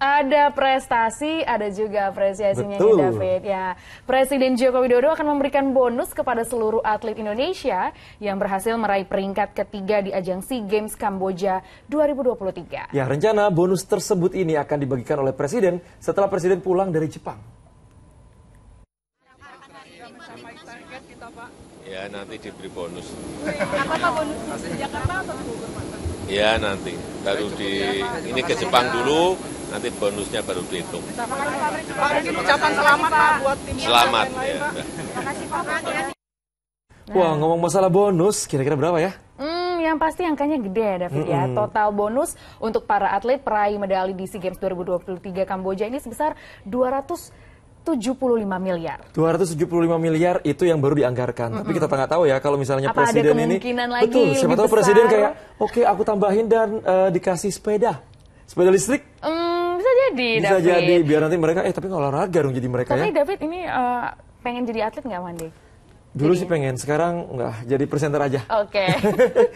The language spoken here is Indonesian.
Ada prestasi, ada juga apresiasinya Betul. nih David. Ya, Presiden Joko Widodo akan memberikan bonus kepada seluruh atlet Indonesia yang berhasil meraih peringkat ketiga di ajang SEA Games Kamboja 2023. Ya, rencana bonus tersebut ini akan dibagikan oleh Presiden setelah Presiden pulang dari Jepang. Ya nanti diberi bonus. Apa pak di Jakarta atau Bogor? Ya nanti baru di ini ke Jepang dulu, nanti bonusnya baru dihitung. Pak, mungkin ucapan selamat buat tim Selamat. Ya. Wah, ngomong masalah bonus, kira-kira berapa ya? Hmm, yang pasti angkanya gede ya David -hmm. ya. Total bonus untuk para atlet peraih medali di SEA Games 2023 Kamboja ini sebesar 200 275 miliar. 275 miliar itu yang baru dianggarkan. Mm -hmm. Tapi kita nggak tahu ya kalau misalnya Apa presiden ada kemungkinan ini lagi betul. Siapa tahu besar. presiden kayak, oke okay, aku tambahin dan uh, dikasih sepeda, sepeda listrik. Mm jadi, bisa David. jadi biar nanti mereka eh tapi olahraga dong jadi mereka tapi, ya. David ini uh, pengen jadi atlet nggak Mandi? Dulu jadi. sih pengen, sekarang nggak. Jadi presenter aja. Oke. Okay.